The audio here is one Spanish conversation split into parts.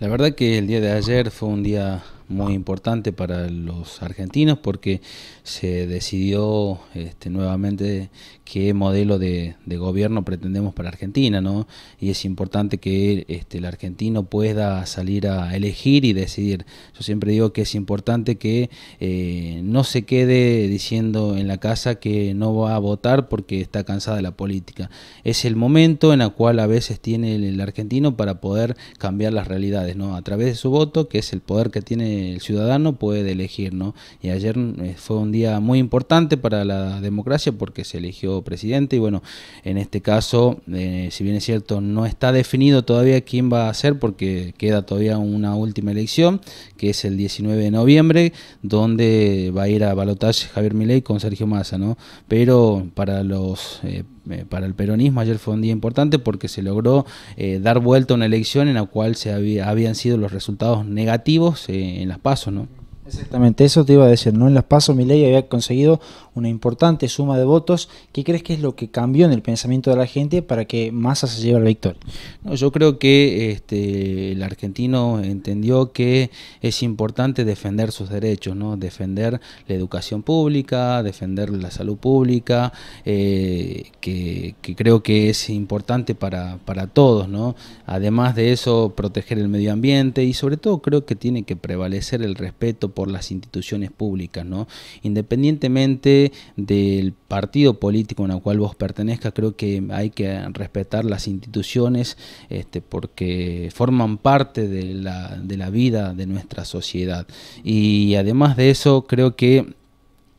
La verdad que el día de ayer fue un día muy importante para los argentinos porque se decidió este, nuevamente qué modelo de, gobierno pretendemos para Argentina, ¿no? Y es importante que este, el argentino pueda salir a elegir y decidir. Yo siempre digo que es importante que eh, no se quede diciendo en la casa que no va a votar porque está cansada de la política. Es el momento en el cual a veces tiene el, el argentino para poder cambiar las realidades, ¿no? A través de su voto, que es el poder que tiene el ciudadano puede elegir, ¿no? Y ayer eh, fue un día muy importante para la democracia porque se eligió presidente y bueno, en este caso, eh, si bien es cierto, no está definido todavía quién va a ser porque queda todavía una última elección, que es el 19 de noviembre, donde va a ir a balotaje Javier Milei con Sergio Massa, ¿no? Pero para los... Eh, eh, para el peronismo ayer fue un día importante porque se logró eh, dar vuelta a una elección en la cual se habían sido los resultados negativos eh, en las pasos, ¿no? Exactamente, eso te iba a decir, ¿no? En las pasos Milei había conseguido una importante suma de votos. ¿Qué crees que es lo que cambió en el pensamiento de la gente para que Massa se lleve la victoria? No, yo creo que este, el argentino entendió que es importante defender sus derechos, ¿no? Defender la educación pública, defender la salud pública, eh, que, creo que es importante para, para todos, ¿no? Además de eso, proteger el medio ambiente y sobre todo creo que tiene que prevalecer el respeto por por las instituciones públicas, ¿no? Independientemente del partido político en el cual vos pertenezcas, creo que hay que respetar las instituciones este, porque forman parte de la, de la vida de nuestra sociedad. Y además de eso, creo que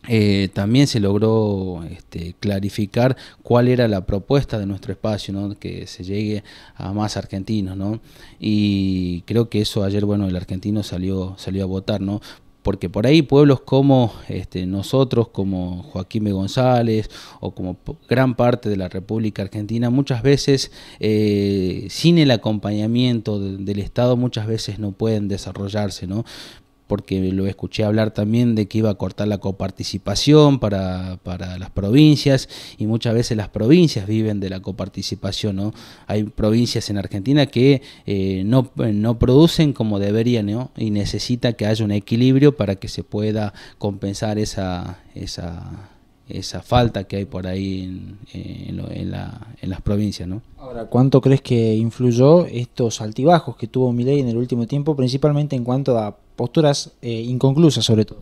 eh, también se logró este, clarificar cuál era la propuesta de nuestro espacio, que se llegue a más argentinos, y creo que eso ayer, bueno, el argentino salió, salió a votar, ¿no? porque por ahí pueblos como este, nosotros, como Joaquín González o como gran parte de la República Argentina, muchas veces eh, sin el acompañamiento del Estado muchas veces no pueden desarrollarse, ¿no? porque lo escuché hablar también de que iba a cortar la coparticipación para, para las provincias y muchas veces las provincias viven de la coparticipación. ¿no? Hay provincias en Argentina que eh, no, no producen como deberían y necesita que haya un equilibrio para que se pueda compensar esa... esa esa falta que hay por ahí eh, en, las provincias. ¿no? Ahora, ¿cuánto crees que influyó estos altibajos que tuvo Miley en el último tiempo, principalmente en cuanto a posturas eh, inconclusas sobre todo?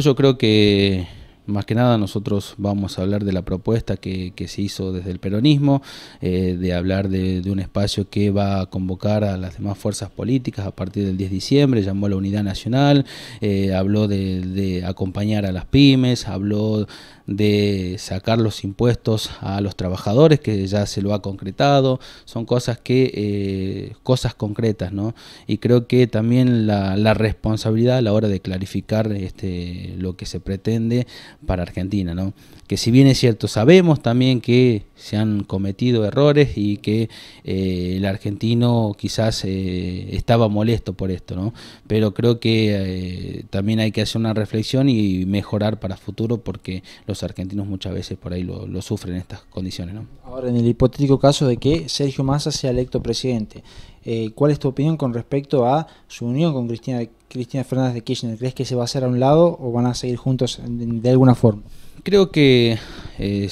yo creo que más que nada nosotros vamos a hablar de la propuesta que, que se hizo desde el peronismo, eh, de hablar de, de, un espacio que va a convocar a las demás fuerzas políticas a partir del 10 de diciembre, llamó a la unidad nacional, eh, habló de, de, acompañar a las pymes, habló de sacar los impuestos a los trabajadores, que ya se lo ha concretado, son cosas que, eh, cosas concretas, ¿no? Y creo que también la, responsabilidad a la hora de clarificar este, lo que se pretende para Argentina, ¿no? Que si bien es cierto, sabemos también que se han cometido errores y que eh, el argentino quizás eh, estaba molesto por esto, ¿no? Pero creo que también hay que hacer una reflexión y mejorar para futuro porque los los argentinos muchas veces por ahí lo, sufren estas condiciones. Ahora, en el hipotético caso de que Sergio Massa sea electo presidente, eh, ¿cuál es tu opinión con respecto a su unión con Cristina, Cristina Fernández de Kirchner? ¿Crees que se va a hacer a un lado o van a seguir juntos de alguna forma? Creo que eh,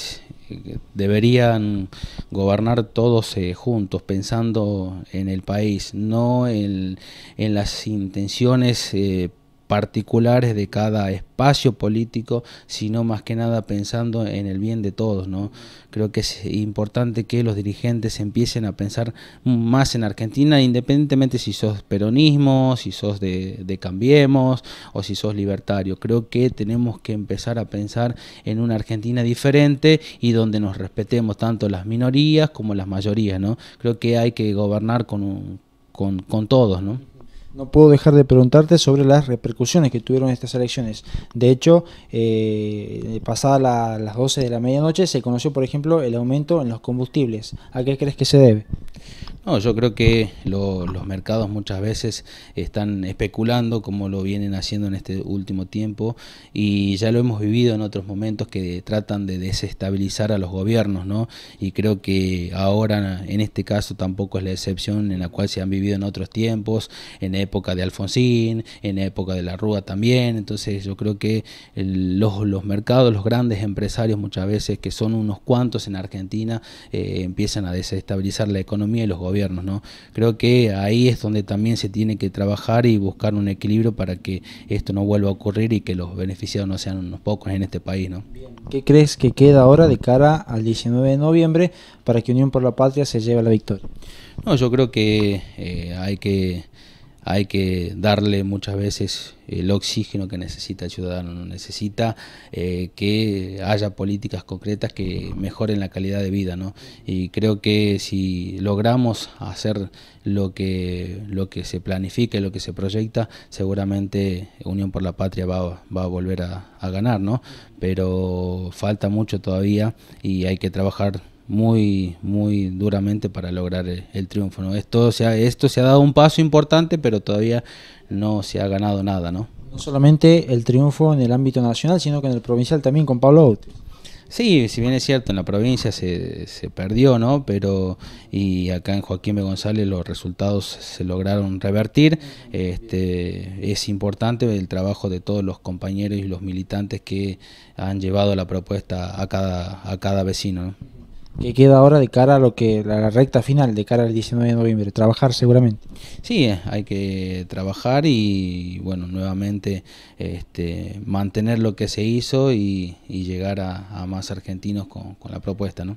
deberían gobernar todos eh, juntos, pensando en el país, no en, las intenciones eh, particulares de cada espacio político, sino más que nada pensando en el bien de todos. ¿no? Creo que es importante que los dirigentes empiecen a pensar más en Argentina, independientemente si sos peronismo, si sos de, de Cambiemos o si sos libertario. Creo que tenemos que empezar a pensar en una Argentina diferente y donde nos respetemos tanto las minorías como las mayorías. ¿no? Creo que hay que gobernar con, con todos. ¿no? No puedo dejar de preguntarte sobre las repercusiones que tuvieron estas elecciones. De hecho, eh, pasada las 12 de la medianoche se conoció, por ejemplo, el aumento en los combustibles. ¿A qué crees que se debe? No, yo creo que los mercados muchas veces están especulando como lo vienen haciendo en este último tiempo y ya lo hemos vivido en otros momentos que tratan de desestabilizar a los gobiernos, ¿no? Y creo que ahora en este caso tampoco es la excepción en la cual se han vivido en otros tiempos, en época de Alfonsín, en época de la Rúa también, entonces yo creo que los, mercados, los grandes empresarios muchas veces que son unos cuantos en Argentina eh, empiezan a desestabilizar la economía y los gobiernos ¿no? Creo que ahí es donde también se tiene que trabajar y buscar un equilibrio para que esto no vuelva a ocurrir y que los beneficiados no sean unos pocos en este país. ¿no? ¿Qué crees que queda ahora de cara al 19 de noviembre para que Unión por la Patria se lleve a la victoria? No, yo creo que eh, hay que hay que darle muchas veces el oxígeno que necesita el ciudadano, necesita eh, que haya políticas concretas que mejoren la calidad de vida, ¿no? Y creo que si logramos hacer lo que, lo que se planifica y lo que se proyecta, seguramente Unión por la Patria va, va a volver a, a ganar, ¿no? Pero falta mucho todavía y hay que trabajar muy, muy duramente para lograr el, triunfo. ¿no? Esto, se ha, esto se ha dado un paso importante, pero todavía no se ha ganado nada. No, no solamente el triunfo en el ámbito nacional, sino que en el provincial también con Pablo Aute. Sí, si bien es cierto, en la provincia se, se, perdió, ¿no? Pero, y acá en Joaquín B. González los resultados se lograron revertir. Este, es importante el trabajo de todos los compañeros y los militantes que han llevado la propuesta a cada, a cada vecino, ¿no? que queda ahora de cara a lo que la recta final, de cara al 19 de noviembre, trabajar seguramente. Sí, eh, hay que trabajar y bueno, nuevamente este, mantener lo que se hizo y, llegar a, más argentinos con, con la propuesta, ¿no?